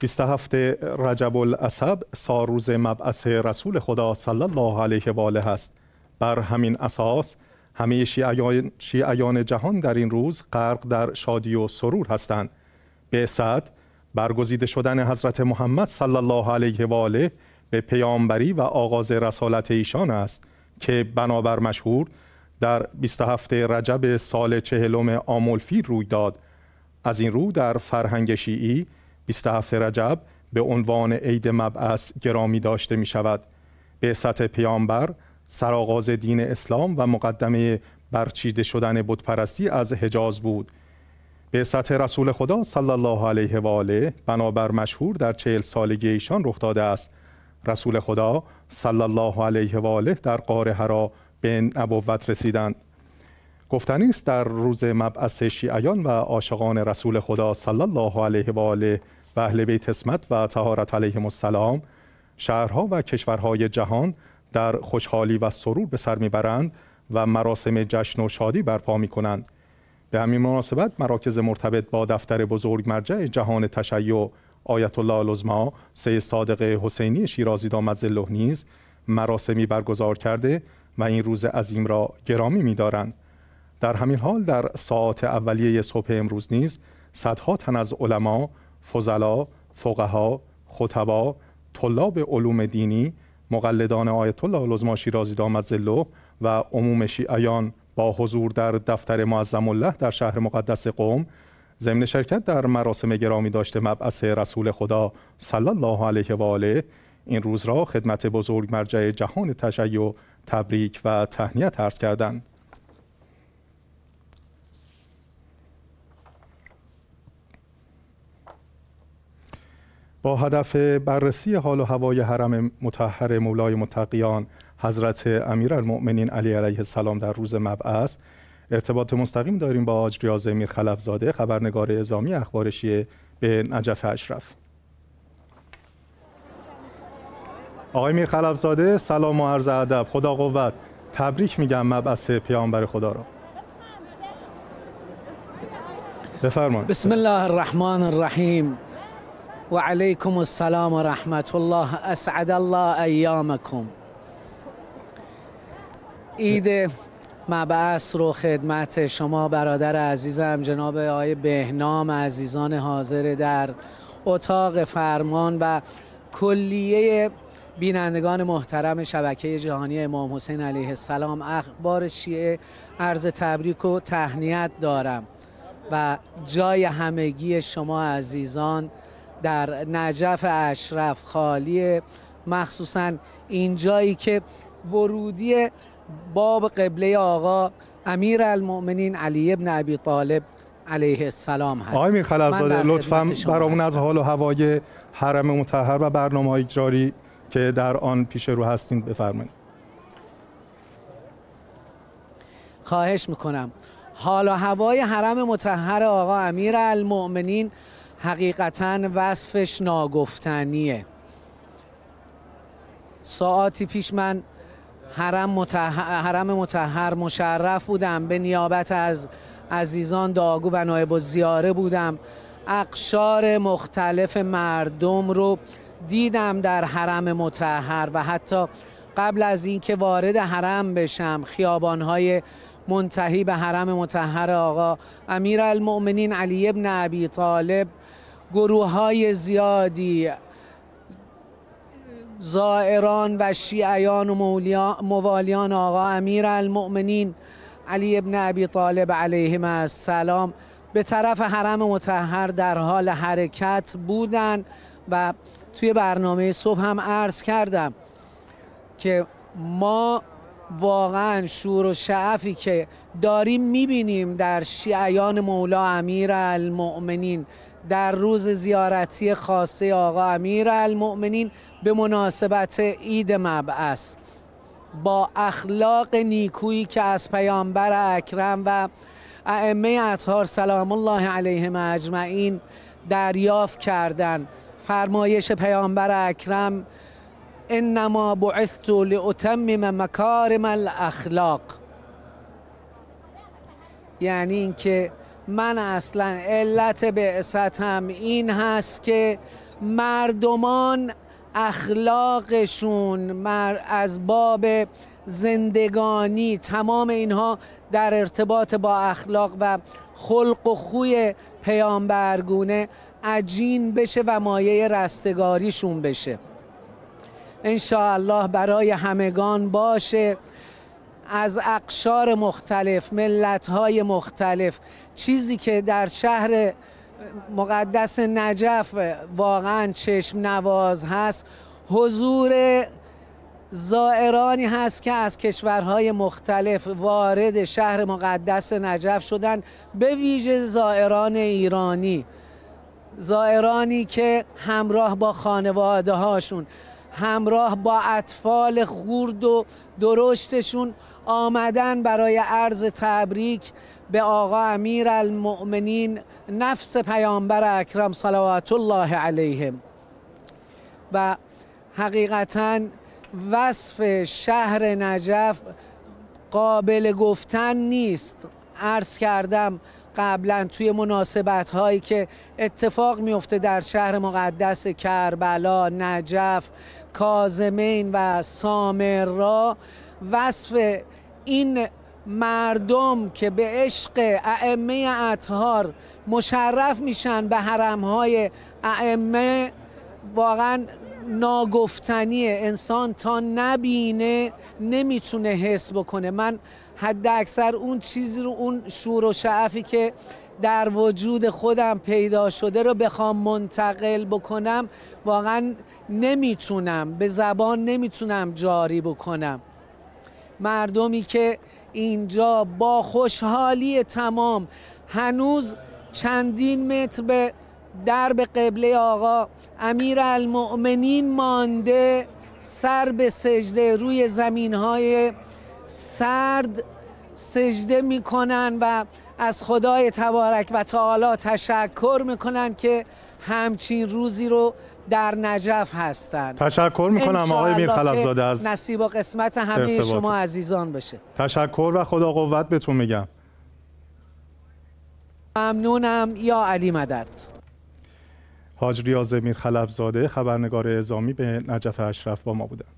27 رجب الاسب ساروز روز مبعث رسول خدا صلی الله علیه و آله است بر همین اساس همه شیعیان, شیعیان جهان در این روز غرق در شادی و سرور هستند به صد برگزیده شدن حضرت محمد صلی الله علیه و آله به پیامبری و آغاز رسالت ایشان است که بنابر مشهور در 27 رجب سال چهلم آمولفی روی داد از این رو در فرهنگ شیعی 27 رجب به عنوان عید مبعث گرامی داشته می شود سطح پیامبر سرآغاز دین اسلام و مقدمه برچیده شدن بودپرستی از حجاز بود به سطح رسول خدا صلی الله علیه و آله بنابر مشهور در چهل سالگی ایشان رخ داده است رسول خدا صلی الله علیه و آله در قاره حرا به نبوت رسیدند گفتنی است در روز مبعث شیعیان و عاشقان رسول خدا صلی الله علیه و آله و اهل بیت اسمت و طهارت علیهم السلام شهرها و کشورهای جهان در خوشحالی و سرور به سر میبرند و مراسم جشن و شادی برپا می کنند. به همین مناسبت مراکز مرتبط با دفتر بزرگ مرجع جهان تشیع آیت الله العظما سی صادق حسینی شیرازی دامت الله نیز مراسمی برگزار کرده و این روز عظیم را گرامی می‌دارند. در همین حال در ساعات اولیه صبح امروز نیز صدها تن از علما، فضلا، فقها، خطبا، طلاب علوم دینی، مقلدان آیت الله العظما شیرازی دامت و عموم شیعیان با حضور در دفتر معظم الله در شهر مقدس قوم ضمن شرکت در مراسم گرامی داشته مبعث رسول خدا صلی الله علیه و آله این روز را خدمت بزرگ مرجع جهان تشیع تبریک و تهنیت عرض کردند با هدف بررسی حال و هوای حرم متحر مولای متقیان حضرت المؤمنین علی علیه السلام در روز مبعث ارتباط مستقیم داریم با آج ریاض امیر خلفزاده خبرنگار ازامی اخبارشی به نجف اشرف آقای امیر خلفزاده سلام و عرض ادب خدا قوت تبریک میگم مبعث پیامبر خدا را بفرمایید بسم الله الرحمن الرحیم و السلام و رحمت الله اسعد الله ایامکم عید مبعث رو خدمت شما برادر عزیزم جناب آقای بهنام عزیزان حاضر در اتاق فرمان و کلیه بینندگان محترم شبکه جهانی امام حسین علیه السلام اخبار شیعه عرض تبریک و تهنیت دارم و جای همگی شما عزیزان در نجف اشرف خالیه مخصوصا اینجایی که ورودی باب قبله آقا امیر المؤمنین علی ابن ابی طالب علیه السلام هست آقای میخل ازاده لطفا برامون از حال و هوای حرم متحر و برنامه های که در آن پیش رو هستیم بفرمایید خواهش میکنم حال و هوای حرم متحر آقا امیر المؤمنین حقیقتا وصفش ناگفتنیه ساعتی پیش من حرم متحر, حرم متحر مشرف بودم به نیابت از عزیزان داگو و نایب و زیاره بودم اقشار مختلف مردم رو دیدم در حرم متحر و حتی قبل از اینکه وارد حرم بشم خیابانهای منتهی به حرم متحر آقا امیر المؤمنین علی ابن عبی طالب گروه های زیادی زائران و شیعیان و موالیان آقا امیر المؤمنین علی ابن عبی طالب علیهم السلام به طرف حرم متحر در حال حرکت بودن و توی برنامه صبح هم عرض کردم که ما واقعا شور و شعفی که داریم میبینیم در شیعیان مولا امیر المؤمنین در روز زیارتی خاصه آقا امیر المؤمنین به مناسبت عید مبعث با اخلاق نیکویی که از پیامبر اکرم و ائمه اطهار سلام الله علیهم اجمعین دریافت کردند فرمایش پیامبر اکرم انما بعثت لاتمم مکارم الاخلاق یعنی اینکه من اصلا علت بعثتم این هست که مردمان اخلاقشون مر از باب زندگانی تمام اینها در ارتباط با اخلاق و خلق و خوی پیامبرگونه عجین بشه و مایه رستگاریشون بشه الله برای همگان باشه از اقشار مختلف ملتهای مختلف چیزی که در شهر مقدس نجف واقعا چشم نواز هست حضور زائرانی هست که از کشورهای مختلف وارد شهر مقدس نجف شدن به ویژه زائران ایرانی زائرانی که همراه با خانواده هاشون همراه با اطفال خورد و درشتشون آمدن برای عرض تبریک به آقا امیر المؤمنین نفس پیامبر اکرم صلوات الله علیهم و حقیقتا وصف شهر نجف قابل گفتن نیست عرض کردم قبلا توی مناسبت هایی که اتفاق میفته در شهر مقدس کربلا، نجف، کازمین و سامرا وصف این مردم که به عشق ائمه اطهار مشرف میشن به حرمهای ائمه واقعا ناگفتنیه انسان تا نبینه نمیتونه حس بکنه من حد اکثر اون چیزی رو اون شور و شعفی که در وجود خودم پیدا شده رو بخوام منتقل بکنم واقعا نمیتونم به زبان نمیتونم جاری بکنم مردمی که اینجا با خوشحالی تمام هنوز چندین متر به در به قبله آقا امیر المؤمنین مانده سر به سجده روی زمین های سرد سجده میکنن و از خدای تبارک و تعالی تشکر میکنن که همچین روزی رو در نجف هستن تشکر میکنم آقای میر خلفزاده از نصیب و قسمت همه شما عزیزان بشه تشکر و خدا قوت بهتون میگم ممنونم یا علی مدد حاج ریاض میر خلفزاده خبرنگار اعزامی به نجف اشرف با ما بودند